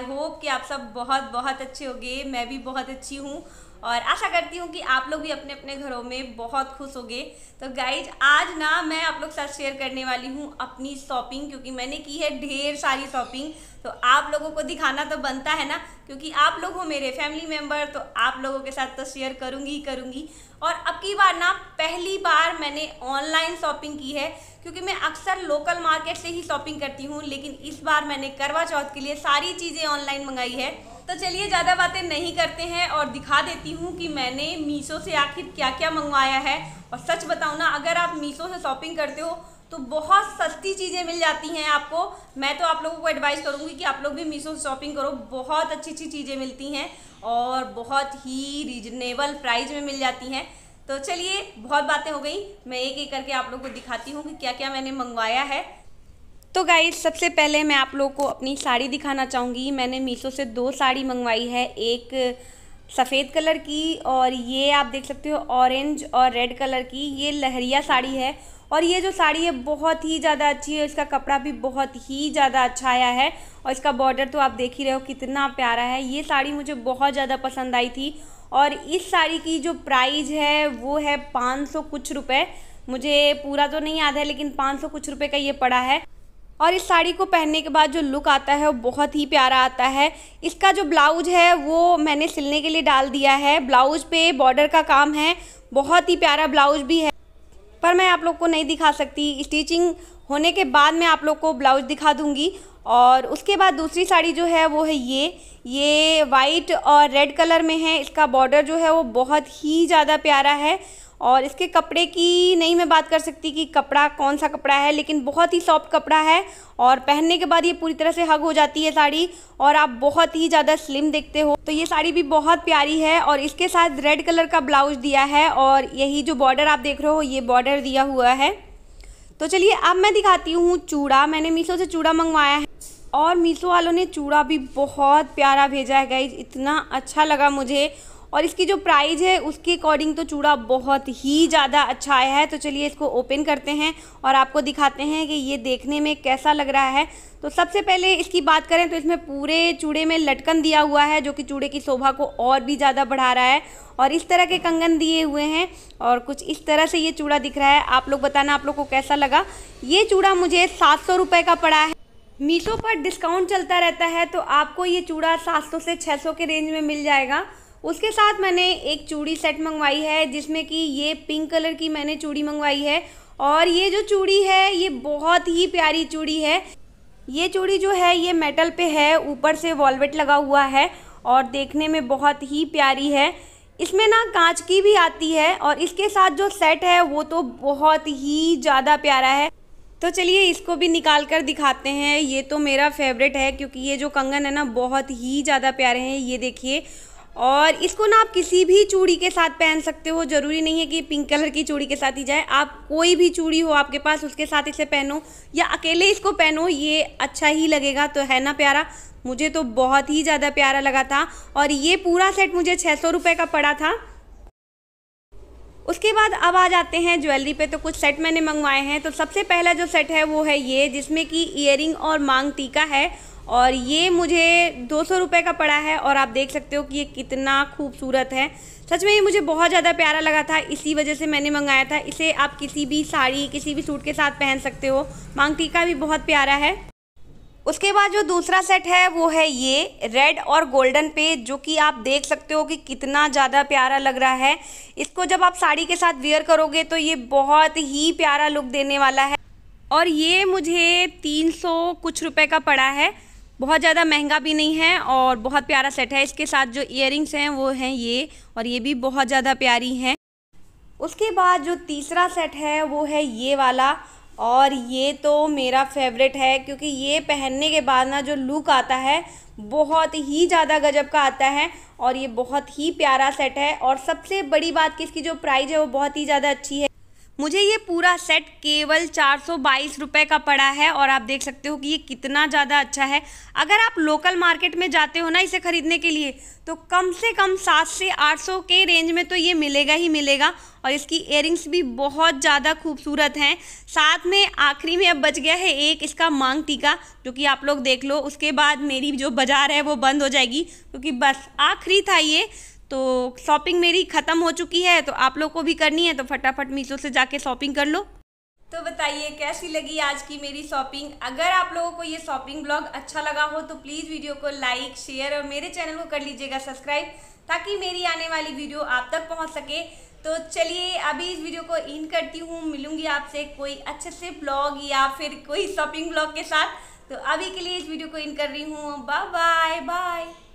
I hope कि आप सब बहुत बहुत अच्छे होगे मैं भी बहुत अच्छी हूँ और आशा करती हूँ कि आप लोग भी अपने अपने घरों में बहुत खुश होगे तो गाइज आज ना मैं आप लोग साथ शेयर करने वाली हूँ अपनी शॉपिंग क्योंकि मैंने की है ढेर सारी शॉपिंग तो आप लोगों को दिखाना तो बनता है ना क्योंकि आप लोग हो मेरे फैमिली मेम्बर तो आप लोगों के साथ तो शेयर करूँगी ही करूँगी और अब की बार ना पहली बार मैंने ऑनलाइन शॉपिंग की है क्योंकि मैं अक्सर लोकल मार्केट से ही शॉपिंग करती हूँ लेकिन इस बार मैंने करवा चौथ के लिए सारी चीज़ें ऑनलाइन मंगाई है तो चलिए ज़्यादा बातें नहीं करते हैं और दिखा देती हूँ कि मैंने मीशो से आखिर क्या क्या मंगवाया है और सच बताऊँ ना अगर आप मीशो से शॉपिंग करते हो तो बहुत सस्ती चीज़ें मिल जाती हैं आपको मैं तो आप लोगों को एडवाइस करूँगी कि आप लोग भी मीशो से शॉपिंग करो बहुत अच्छी अच्छी चीज़ें मिलती हैं और बहुत ही रीजनेबल प्राइस में मिल जाती हैं तो चलिए बहुत बातें हो गई मैं एक एक करके आप लोग को दिखाती हूँ कि क्या क्या मैंने मंगवाया है तो गाइज सबसे पहले मैं आप लोग को अपनी साड़ी दिखाना चाहूँगी मैंने मीशो से दो साड़ी मंगवाई है एक सफ़ेद कलर की और ये आप देख सकते हो ऑरेंज और रेड कलर की ये लहरिया साड़ी है और ये जो साड़ी है बहुत ही ज़्यादा अच्छी है इसका कपड़ा भी बहुत ही ज़्यादा अच्छा आया है और इसका बॉर्डर तो आप देख ही रहे हो कितना प्यारा है ये साड़ी मुझे बहुत ज़्यादा पसंद आई थी और इस साड़ी की जो प्राइस है वो है पाँच सौ कुछ रुपये मुझे पूरा तो नहीं याद है लेकिन पाँच सौ कुछ रुपये का ये पड़ा है और इस साड़ी को पहनने के बाद जो लुक आता है वो बहुत ही प्यारा आता है इसका जो ब्लाउज है वो मैंने सिलने के लिए डाल दिया है ब्लाउज पे बॉर्डर का काम है बहुत ही प्यारा ब्लाउज भी है पर मैं आप लोग को नहीं दिखा सकती स्टिचिंग होने के बाद मैं आप लोग को ब्लाउज दिखा दूंगी और उसके बाद दूसरी साड़ी जो है वो है ये ये वाइट और रेड कलर में है इसका बॉर्डर जो है वो बहुत ही ज़्यादा प्यारा है और इसके कपड़े की नहीं मैं बात कर सकती कि कपड़ा कौन सा कपड़ा है लेकिन बहुत ही सॉफ्ट कपड़ा है और पहनने के बाद ये पूरी तरह से हग हो जाती है साड़ी और आप बहुत ही ज़्यादा स्लिम देखते हो तो ये साड़ी भी बहुत प्यारी है और इसके साथ रेड कलर का ब्लाउज दिया है और यही जो बॉर्डर आप देख रहे हो ये बॉर्डर दिया हुआ है तो चलिए अब मैं दिखाती हूँ चूड़ा मैंने मीशो से चूड़ा मंगवाया है और मीशो वालों ने चूड़ा भी बहुत प्यारा भेजा है गई इतना अच्छा लगा मुझे और इसकी जो प्राइज़ है उसके अकॉर्डिंग तो चूड़ा बहुत ही ज़्यादा अच्छा आया है तो चलिए इसको ओपन करते हैं और आपको दिखाते हैं कि ये देखने में कैसा लग रहा है तो सबसे पहले इसकी बात करें तो इसमें पूरे चूड़े में लटकन दिया हुआ है जो कि चूड़े की शोभा को और भी ज़्यादा बढ़ा रहा है और इस तरह के कंगन दिए हुए हैं और कुछ इस तरह से ये चूड़ा दिख रहा है आप लोग बताना आप लोग को कैसा लगा ये चूड़ा मुझे सात सौ रुपये का पड़ा है मीशो पर डिस्काउंट चलता रहता है तो आपको ये चूड़ा सात सौ से छः सौ के रेंज में मिल जाएगा उसके साथ मैंने एक चूड़ी सेट मंगवाई है जिसमें कि ये पिंक कलर की मैंने चूड़ी मंगवाई है और ये जो चूड़ी है ये बहुत ही प्यारी चूड़ी है ये चूड़ी जो है ये मेटल पे है ऊपर से वॉलवेट लगा हुआ है और देखने में बहुत ही प्यारी है इसमें ना कांच की भी आती है और इसके साथ जो सेट है वो तो बहुत ही ज़्यादा प्यारा है तो चलिए इसको भी निकाल कर दिखाते हैं ये तो मेरा फेवरेट है क्योंकि ये जो कंगन है ना बहुत ही ज़्यादा प्यारे हैं ये देखिए और इसको ना आप किसी भी चूड़ी के साथ पहन सकते हो ज़रूरी नहीं है कि पिंक कलर की चूड़ी के साथ ही जाए आप कोई भी चूड़ी हो आपके पास उसके साथ इसे पहनो या अकेले इसको पहनो ये अच्छा ही लगेगा तो है ना प्यारा मुझे तो बहुत ही ज़्यादा प्यारा लगा था और ये पूरा सेट मुझे छः सौ रुपये का पड़ा था उसके बाद अब आ जाते हैं ज्वेलरी पे तो कुछ सेट मैंने मंगवाए हैं तो सबसे पहला जो सेट है वो है ये जिसमें कि इयर और मांग टीका है और ये मुझे दो सौ रुपये का पड़ा है और आप देख सकते हो कि ये कितना खूबसूरत है सच में ये मुझे बहुत ज़्यादा प्यारा लगा था इसी वजह से मैंने मंगाया था इसे आप किसी भी साड़ी किसी भी सूट के साथ पहन सकते हो मांग टीका भी बहुत प्यारा है उसके बाद जो दूसरा सेट है वो है ये रेड और गोल्डन पे जो कि आप देख सकते हो कि कितना ज़्यादा प्यारा लग रहा है इसको जब आप साड़ी के साथ वेयर करोगे तो ये बहुत ही प्यारा लुक देने वाला है और ये मुझे 300 कुछ रुपए का पड़ा है बहुत ज़्यादा महंगा भी नहीं है और बहुत प्यारा सेट है इसके साथ जो इयर हैं वो हैं ये और ये भी बहुत ज़्यादा प्यारी हैं उसके बाद जो तीसरा सेट है वो है ये वाला और ये तो मेरा फेवरेट है क्योंकि ये पहनने के बाद ना जो लुक आता है बहुत ही ज़्यादा गजब का आता है और ये बहुत ही प्यारा सेट है और सबसे बड़ी बात कि इसकी जो प्राइस है वो बहुत ही ज़्यादा अच्छी है मुझे ये पूरा सेट केवल चार सौ का पड़ा है और आप देख सकते हो कि ये कितना ज़्यादा अच्छा है अगर आप लोकल मार्केट में जाते हो ना इसे ख़रीदने के लिए तो कम से कम सात से आठ सौ के रेंज में तो ये मिलेगा ही मिलेगा और इसकी एयरिंग्स भी बहुत ज़्यादा खूबसूरत हैं साथ में आखिरी में अब बच गया है एक इसका मांग टीका जो कि आप लोग देख लो उसके बाद मेरी जो बाज़ार है वो बंद हो जाएगी क्योंकि बस आखिरी था ये तो शॉपिंग मेरी ख़त्म हो चुकी है तो आप लोग को भी करनी है तो फटाफट मीशो से जाके शॉपिंग कर लो तो बताइए कैसी लगी आज की मेरी शॉपिंग अगर आप लोगों को ये शॉपिंग ब्लॉग अच्छा लगा हो तो प्लीज़ वीडियो को लाइक शेयर और मेरे चैनल को कर लीजिएगा सब्सक्राइब ताकि मेरी आने वाली वीडियो आप तक पहुंच सके तो चलिए अभी इस वीडियो को इन करती हूँ मिलूंगी आपसे कोई अच्छे से ब्लॉग या फिर कोई शॉपिंग ब्लॉग के साथ तो अभी के लिए इस वीडियो को इन कर रही हूँ बाय बाय बाय